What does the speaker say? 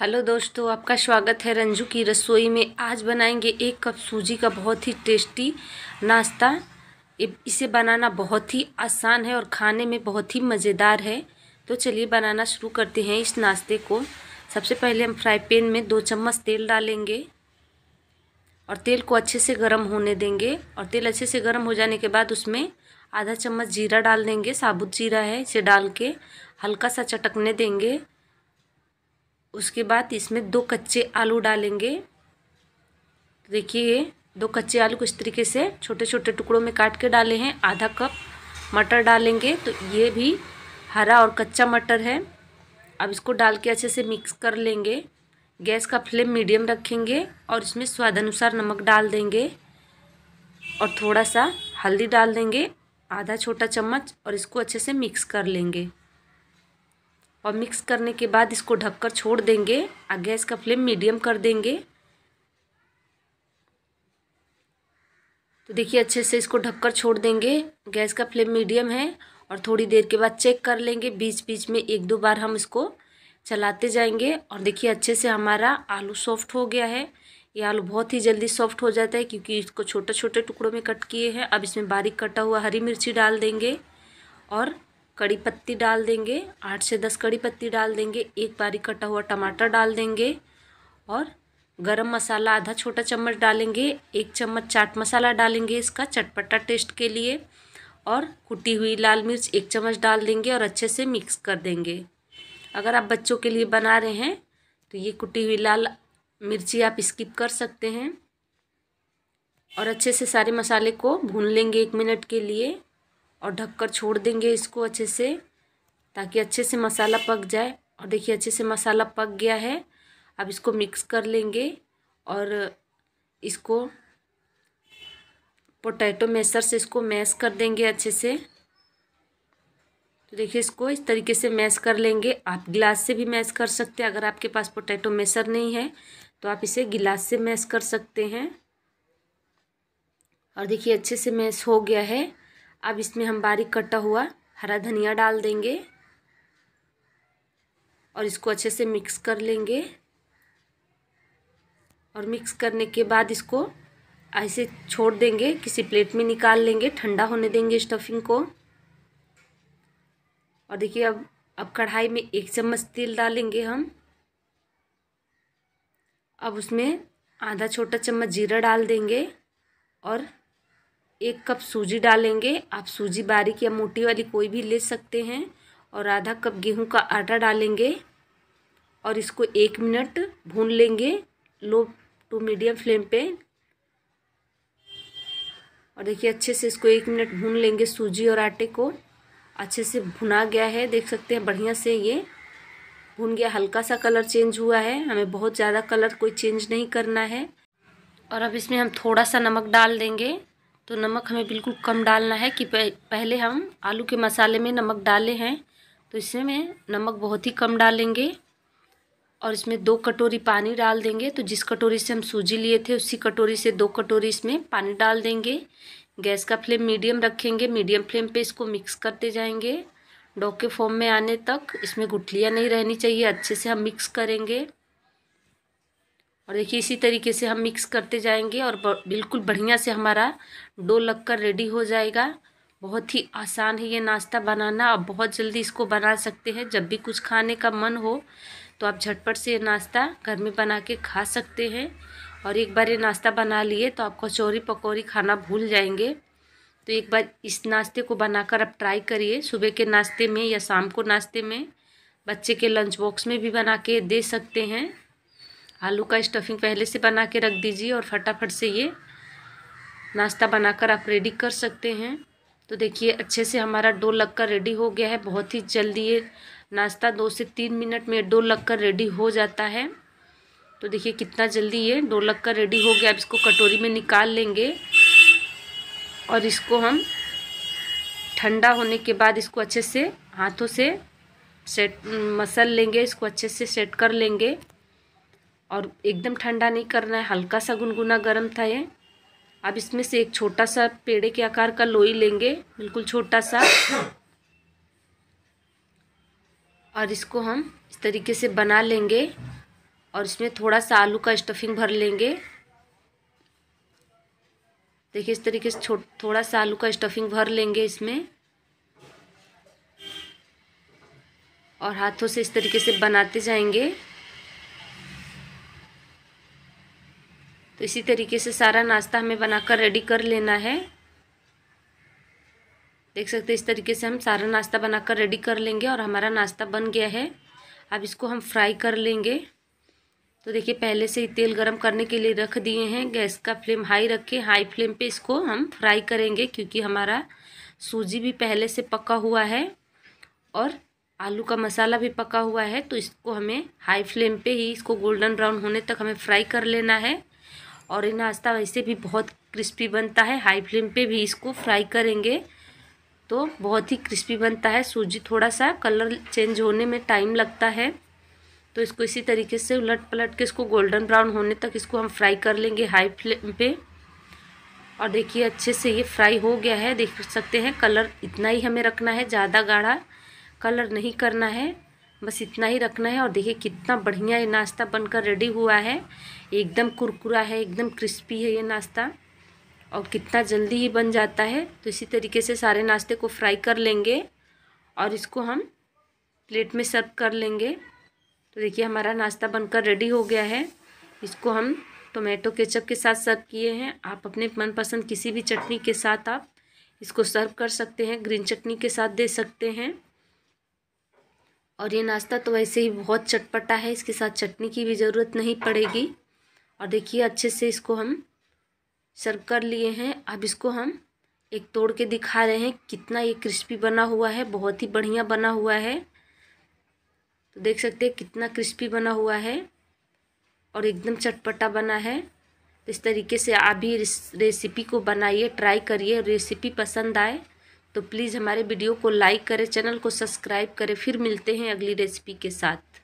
hello दोस्तों आपका स्वागत है रंजू की रसोई में आज बनाएंगे एक कप सूजी का बहुत ही टेस्टी नाश्ता इसे बनाना बहुत ही आसान है और खाने में बहुत ही मज़ेदार है तो चलिए बनाना शुरू करते हैं इस नाश्ते को सबसे पहले हम फ्राई पैन में दो चम्मच तेल डालेंगे और तेल को अच्छे से गर्म होने देंगे और तेल अच्छे से गर्म हो जाने के बाद उसमें आधा चम्मच जीरा डाल देंगे साबुत जीरा है इसे डाल के हल्का सा चटकने देंगे उसके बाद इसमें दो कच्चे आलू डालेंगे देखिए दो कच्चे आलू को इस तरीके से छोटे छोटे टुकड़ों में काट के डाले हैं आधा कप मटर डालेंगे तो ये भी हरा और कच्चा मटर है अब इसको डाल के अच्छे से मिक्स कर लेंगे गैस का फ्लेम मीडियम रखेंगे और इसमें स्वाद अनुसार नमक डाल देंगे और थोड़ा सा हल्दी डाल देंगे आधा छोटा चम्मच और इसको अच्छे से मिक्स कर लेंगे और मिक्स करने के बाद इसको ढककर छोड़ देंगे और गैस का फ्लेम मीडियम कर देंगे तो देखिए अच्छे से इसको ढककर छोड़ देंगे गैस का फ्लेम मीडियम है और थोड़ी देर के बाद चेक कर लेंगे बीच बीच में एक दो बार हम इसको चलाते जाएंगे और देखिए अच्छे से हमारा आलू सॉफ्ट हो गया है ये आलू बहुत ही जल्दी सॉफ्ट हो जाता है क्योंकि इसको छोटे छोटे टुकड़ों में कट किए हैं अब इसमें बारीक कटा हुआ हरी मिर्ची डाल देंगे और कड़ी पत्ती डाल देंगे आठ से दस कड़ी पत्ती डाल देंगे एक बारीक कटा हुआ टमाटर डाल देंगे और गरम मसाला आधा छोटा चम्मच डालेंगे एक चम्मच चाट मसाला डालेंगे इसका चटपटा टेस्ट के लिए और कुटी हुई लाल मिर्च एक चम्मच डाल देंगे और अच्छे से मिक्स कर देंगे अगर आप बच्चों के लिए बना रहे हैं तो ये कुटी हुई लाल मिर्ची आप स्किप कर सकते हैं और अच्छे से सारे मसाले को भून लेंगे एक मिनट के लिए और ढककर छोड़ देंगे इसको अच्छे से ताकि अच्छे से मसाला पक जाए और देखिए अच्छे से मसाला पक गया है अब इसको मिक्स कर लेंगे और इसको पोटैटो मैशर से इसको मैश कर देंगे अच्छे से तो देखिए इसको इस तरीके से मैश कर लेंगे आप गिलास से भी मैश कर सकते हैं अगर आपके पास पोटैटो मैशर नहीं है तो आप इसे गिलास से मैश कर सकते हैं और देखिए अच्छे से मैश हो गया है अब इसमें हम बारीक कटा हुआ हरा धनिया डाल देंगे और इसको अच्छे से मिक्स कर लेंगे और मिक्स करने के बाद इसको ऐसे छोड़ देंगे किसी प्लेट में निकाल लेंगे ठंडा होने देंगे स्टफिंग को और देखिए अब अब कढ़ाई में एक चम्मच तेल डालेंगे हम अब उसमें आधा छोटा चम्मच जीरा डाल देंगे और एक कप सूजी डालेंगे आप सूजी बारीक या मोटी वाली कोई भी ले सकते हैं और आधा कप गेहूं का आटा डालेंगे और इसको एक मिनट भून लेंगे लो टू मीडियम फ्लेम पे और देखिए अच्छे से इसको एक मिनट भून लेंगे सूजी और आटे को अच्छे से भुना गया है देख सकते हैं बढ़िया से ये भून गया हल्का सा कलर चेंज हुआ है हमें बहुत ज़्यादा कलर कोई चेंज नहीं करना है और अब इसमें हम थोड़ा सा नमक डाल देंगे तो नमक हमें बिल्कुल कम डालना है कि पहले हम आलू के मसाले में नमक डाले हैं तो इसमें नमक बहुत ही कम डालेंगे और इसमें दो कटोरी पानी डाल देंगे तो जिस कटोरी से हम सूजी लिए थे उसी कटोरी से दो कटोरी इसमें पानी डाल देंगे गैस का फ्लेम मीडियम रखेंगे मीडियम फ्लेम पे इसको मिक्स करते जाएंगे डॉके फॉर्म में आने तक इसमें गुठलियाँ नहीं रहनी चाहिए अच्छे से हम मिक्स करेंगे और देखिए इसी तरीके से हम मिक्स करते जाएंगे और बिल्कुल बढ़िया से हमारा डो लगकर रेडी हो जाएगा बहुत ही आसान है ये नाश्ता बनाना आप बहुत जल्दी इसको बना सकते हैं जब भी कुछ खाने का मन हो तो आप झटपट से ये नाश्ता घर में बना के खा सकते हैं और एक बार ये नाश्ता बना लिए तो आप कचौरी पकौड़ी खाना भूल जाएंगे तो एक बार इस नाश्ते को बनाकर आप ट्राई करिए सुबह के नाश्ते में या शाम को नाश्ते में बच्चे के लंच बॉक्स में भी बना के दे सकते हैं आलू का स्टफिंग पहले से बना के रख दीजिए और फटाफट से ये नाश्ता बनाकर आप रेडी कर सकते हैं तो देखिए अच्छे से हमारा डो लगकर रेडी हो गया है बहुत ही जल्दी ये नाश्ता दो से तीन मिनट में डो लगकर रेडी हो जाता है तो देखिए कितना जल्दी ये डो लगकर रेडी हो गया अब इसको कटोरी में निकाल लेंगे और इसको हम ठंडा होने के बाद इसको अच्छे से हाथों से सेट मसल लेंगे इसको अच्छे से सेट कर लेंगे और एकदम ठंडा नहीं करना है हल्का सा गुनगुना गर्म था ये अब इसमें से एक छोटा सा पेड़े के आकार का लोई लेंगे बिल्कुल छोटा सा और इसको हम इस तरीके से बना लेंगे और इसमें थोड़ा सा आलू का स्टफिंग भर लेंगे देखिए इस तरीके से थोड़ा सा आलू का स्टफिंग भर लेंगे इसमें और हाथों से इस तरीके से बनाते जाएंगे तो इसी तरीके से सारा नाश्ता हमें बनाकर रेडी कर लेना है देख सकते हैं इस तरीके से हम सारा नाश्ता बनाकर रेडी कर लेंगे और हमारा नाश्ता बन गया है अब इसको हम फ्राई कर लेंगे तो देखिए पहले से ही तेल गरम करने के लिए रख दिए हैं गैस का फ्लेम हाई रखें हाई फ्लेम पे इसको हम फ्राई करेंगे क्योंकि हमारा सूजी भी पहले से पका हुआ है और आलू का मसाला भी पका हुआ है तो इसको हमें हाई फ्लेम पे ही इसको गोल्डन ब्राउन होने तक हमें फ्राई कर लेना है और ये नाश्ता वैसे भी बहुत क्रिस्पी बनता है हाई फ्लेम पे भी इसको फ्राई करेंगे तो बहुत ही क्रिस्पी बनता है सूजी थोड़ा सा कलर चेंज होने में टाइम लगता है तो इसको इसी तरीके से उलट पलट के इसको गोल्डन ब्राउन होने तक इसको हम फ्राई कर लेंगे हाई फ्लेम पे और देखिए अच्छे से ये फ्राई हो गया है देख सकते हैं कलर इतना ही हमें रखना है ज़्यादा गाढ़ा कलर नहीं करना है बस इतना ही रखना है और देखिए कितना बढ़िया ये नाश्ता बनकर रेडी हुआ है एकदम कुरकुरा है एकदम क्रिस्पी है ये नाश्ता और कितना जल्दी ही बन जाता है तो इसी तरीके से सारे नाश्ते को फ्राई कर लेंगे और इसको हम प्लेट में सर्व कर लेंगे तो देखिए हमारा नाश्ता बनकर रेडी हो गया है इसको हम टोमेटो केचप के साथ सर्व किए हैं आप अपने मनपसंद किसी भी चटनी के साथ आप इसको सर्व कर सकते हैं ग्रीन चटनी के साथ दे सकते हैं और ये नाश्ता तो वैसे ही बहुत चटपटा है इसके साथ चटनी की भी ज़रूरत नहीं पड़ेगी और देखिए अच्छे से इसको हम सर्व कर लिए हैं अब इसको हम एक तोड़ के दिखा रहे हैं कितना ये क्रिस्पी बना हुआ है बहुत ही बढ़िया बना हुआ है तो देख सकते हैं कितना क्रिस्पी बना हुआ है और एकदम चटपटा बना है तो इस तरीके से आप भी रेसिपी को बनाइए ट्राई करिए रेसिपी पसंद आए तो प्लीज़ हमारे वीडियो को लाइक करें चैनल को सब्सक्राइब करें फिर मिलते हैं अगली रेसिपी के साथ